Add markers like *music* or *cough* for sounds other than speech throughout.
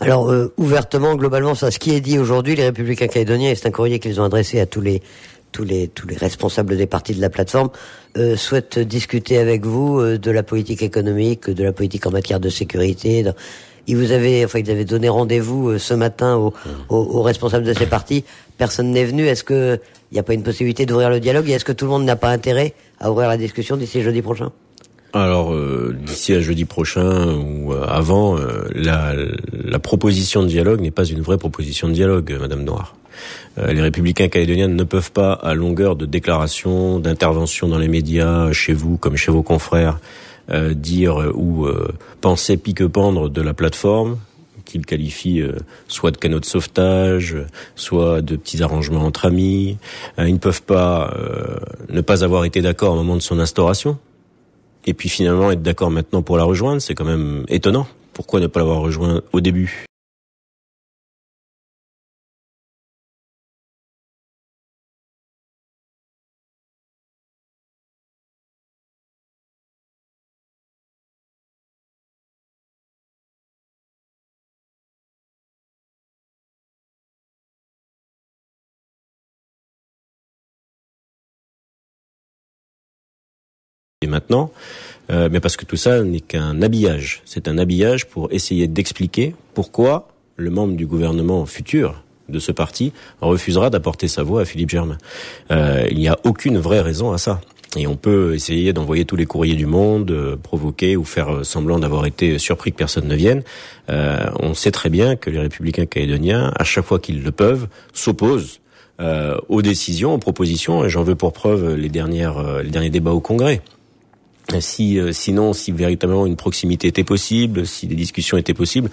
Alors, euh, ouvertement, globalement, ça, ce qui est dit aujourd'hui, les républicains calédoniens, et c'est un courrier qu'ils ont adressé à tous les tous les, tous les responsables des partis de la plateforme euh, souhaitent discuter avec vous euh, de la politique économique, de la politique en matière de sécurité. Ils vous avaient, enfin, donné rendez-vous ce matin aux, mmh. responsables de ces partis. Personne n'est venu. Est-ce que il n'y a pas une possibilité d'ouvrir le dialogue Et est-ce que tout le monde n'a pas intérêt à ouvrir la discussion d'ici jeudi prochain alors euh, d'ici à jeudi prochain ou euh, avant, euh, la, proposition de dialogue n'est pas une vraie proposition de dialogue, Madame Noir. les républicains calédoniens ne peuvent pas, à longueur de déclarations, d'interventions dans les médias, chez vous comme chez vos confrères, dire ou penser pique-pendre de la plateforme qu'ils qualifient soit de canaux de sauvetage, soit de petits arrangements entre amis. ils ne peuvent pas ne pas avoir été d'accord au moment de son instauration et puis finalement être d'accord maintenant pour la rejoindre, c'est quand même étonnant. Pourquoi ne pas l'avoir rejoint au début et maintenant, euh, mais parce que tout ça n'est qu'un habillage. C'est un habillage pour essayer d'expliquer pourquoi le membre du gouvernement futur de ce parti refusera d'apporter sa voix à Philippe Germain. Euh, il n'y a aucune vraie raison à ça. Et on peut essayer d'envoyer tous les courriers du monde, euh, provoquer ou faire semblant d'avoir été surpris que personne ne vienne. on sait très bien que les républicains calédoniens, à chaque fois qu'ils le peuvent, s'opposent aux décisions, aux propositions, et j'en veux pour preuve les dernières, les derniers débats au Congrès si euh, sinon si véritablement une proximité était possible, si des discussions étaient possibles,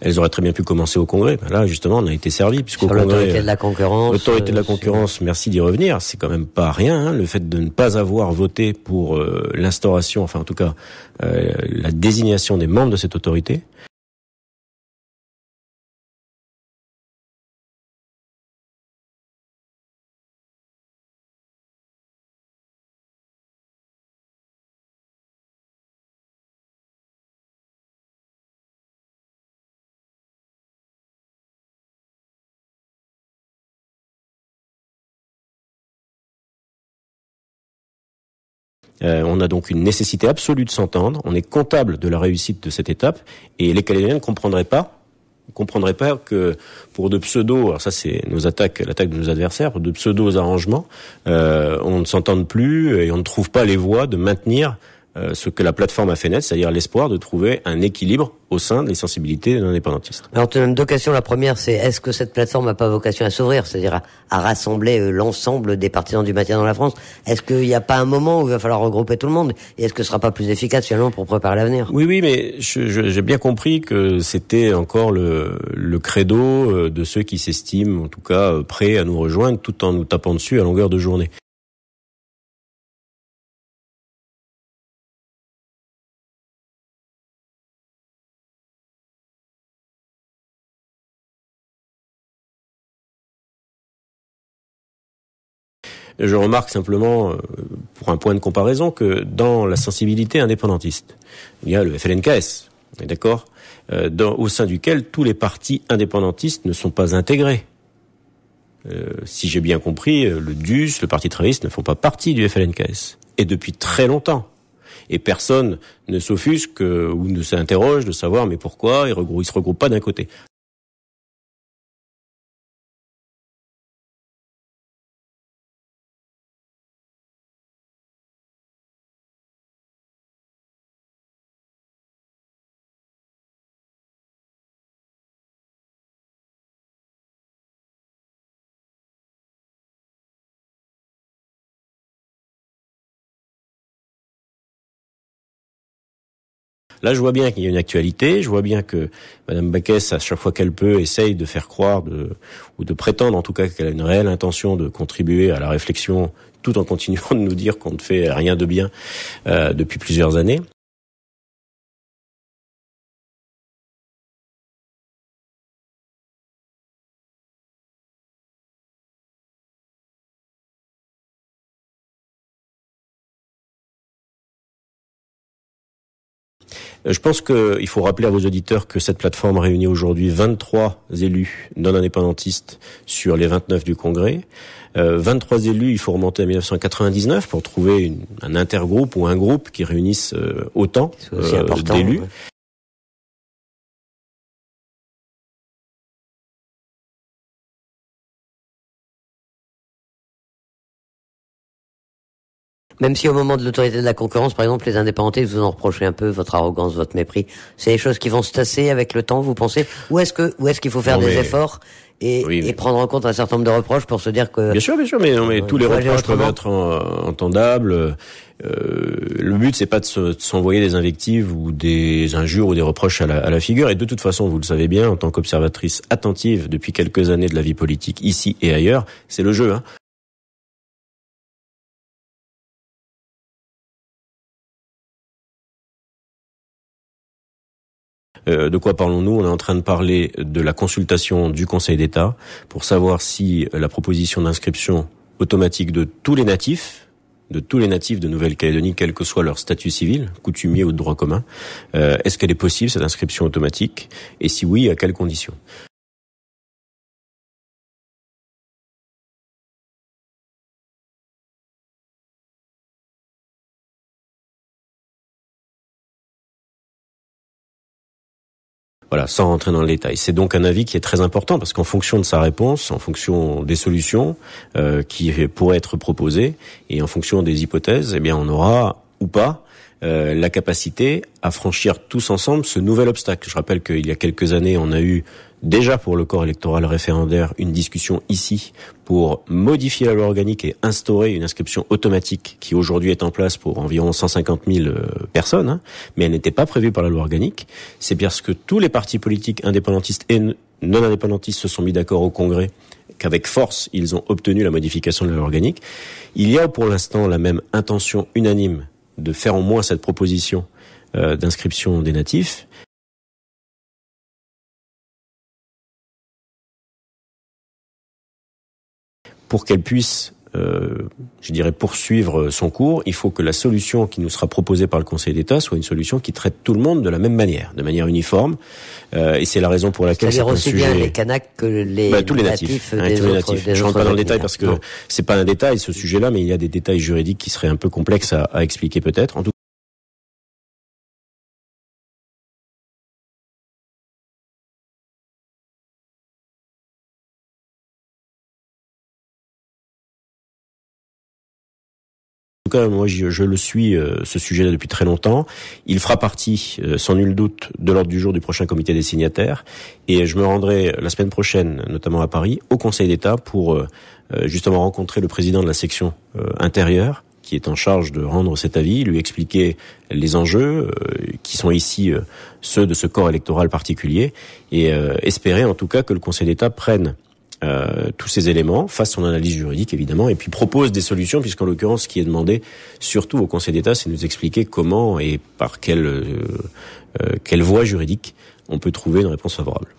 elles auraient très bien pu commencer au Congrès. Ben là justement, on a été servi puisqu'au l'autorité de la euh, euh, concurrence. merci d'y revenir, c'est quand même pas rien hein, le fait de ne pas avoir voté pour l'instauration enfin en tout cas la désignation des membres de cette autorité. Euh, on a donc une nécessité absolue de s'entendre. On est comptable de la réussite de cette étape, et les Calédoniens ne comprendraient pas comprendraient pas que pour de pseudo, alors ça c'est nos attaques, l'attaque de nos adversaires, pour de pseudo arrangements, euh, on ne s'entende plus et on ne trouve pas les voies de maintenir euh, ce que la plateforme a fait naître, c'est-à-dire l'espoir de trouver un équilibre au sein des sensibilités indépendantistes. Alors tu as deux questions. La première, c'est est-ce que cette plateforme n'a pas vocation à s'ouvrir, c'est-à-dire à, rassembler euh, l'ensemble des partisans du maintien dans la France Est-ce qu'il n'y a pas un moment où il va falloir regrouper tout le monde Et est-ce que ce sera pas plus efficace finalement pour préparer l'avenir Oui, oui, mais j'ai bien compris que c'était encore le, le, credo euh, de ceux qui s'estiment, en tout cas, prêts à nous rejoindre, tout en nous tapant dessus à longueur de journée. Je remarque simplement, euh, pour un point de comparaison, que dans la sensibilité indépendantiste, il y a le FLNKS, d'accord, euh, au sein duquel tous les partis indépendantistes ne sont pas intégrés. Euh, si j'ai bien compris, le DUS, le Parti travailliste ne font pas partie du FLNKS. Et depuis très longtemps. Et personne ne s'offusque ou ne s'interroge de savoir mais pourquoi ils ne se regroupent pas d'un côté. Là, je vois bien qu'il y a une actualité, je vois bien que Madame Baquès, à chaque fois qu'elle peut, essaye de faire croire ou de prétendre en tout cas qu'elle a une réelle intention de contribuer à la réflexion tout en continuant *laughs* de nous dire qu'on ne fait rien de bien euh, depuis plusieurs années. Euh, je pense qu'il faut rappeler à vos auditeurs que cette plateforme réunit aujourd'hui 23 élus non indépendantistes sur les 29 du Congrès. 23 euh, élus, il faut remonter à 1999 pour trouver un intergroupe ou un groupe qui réunisse euh, autant d'élus. Même si au moment de l'autorité de la concurrence, par exemple, les ils vous en reprochez un peu votre arrogance, votre mépris. C'est des choses qui vont se tasser avec le temps, vous pensez où est-ce que, est-ce qu'il faut faire des efforts et, prendre en compte un certain nombre de reproches pour se dire que... Bien sûr, bien sûr, mais, non, mais tous les reproches peuvent être entendables. Euh, le but, c'est pas de s'envoyer des invectives ou des injures ou des reproches à la, à la, figure. Et de toute façon, vous le savez bien, en tant qu'observatrice attentive depuis quelques années de la vie politique ici et ailleurs, c'est le jeu. Hein. Euh, de quoi parlons-nous On est en train de parler de la consultation du Conseil d'État pour savoir si la proposition d'inscription automatique de tous les natifs de tous les natifs de Nouvelle-Calédonie, quel que soit leur statut civil, coutumier ou de droit commun. Euh, est-ce qu'elle est possible, cette inscription automatique Et si oui, à quelles conditions Voilà, sans rentrer dans le détail. C'est donc un avis qui est très important parce qu'en fonction de sa réponse, en fonction des solutions euh, qui pourraient être proposées et en fonction des hypothèses, eh bien, on aura ou pas euh, la capacité à franchir tous ensemble ce nouvel obstacle. Je rappelle qu'il y a quelques années, on a eu déjà pour le corps électoral référendaire une discussion ici pour modifier la loi organique et instaurer une inscription automatique qui aujourd'hui est en place pour environ 150 000 euh, personnes, hein. mais elle n'était pas prévue par la loi organique. C'est parce que tous les partis politiques indépendantistes et non indépendantistes se sont mis d'accord au Congrès qu'avec force ils ont obtenu la modification de la loi organique. Il y a pour l'instant la même intention unanime de faire en moins cette proposition euh, d'inscription des natifs. pour qu'elle puisse, euh, je dirais, poursuivre son cours, il faut que la solution qui nous sera proposée par le Conseil d'État soit une solution qui traite tout le monde de la même manière, de manière uniforme. Euh, et c'est la raison pour laquelle c'est un bien les Kanaks que les bah, tous les natifs. Hein, tous natifs. rentre pas dans le détail parce que c'est pas un détail ce sujet-là, mais il y a des détails juridiques qui seraient un peu complexes à expliquer peut-être. cas, moi, je, je le suis euh, ce sujet-là depuis très longtemps. Il fera partie, euh, sans nul doute, de l'ordre du jour du prochain comité des signataires. Et je me rendrai euh, la semaine prochaine, notamment à Paris, au Conseil d'État pour justement rencontrer le président de la section intérieure qui est en charge de rendre cet avis, lui expliquer les enjeux qui sont ici ceux de ce corps électoral particulier et espérer en tout cas que le Conseil d'État prenne euh, tous ces éléments, fasse son analyse juridique évidemment, et puis propose des solutions, puisqu'en l'occurrence, ce qui est demandé surtout au Conseil d'État, c'est de nous expliquer comment et par quelle, euh, euh, quelle voie juridique on peut trouver une réponse favorable.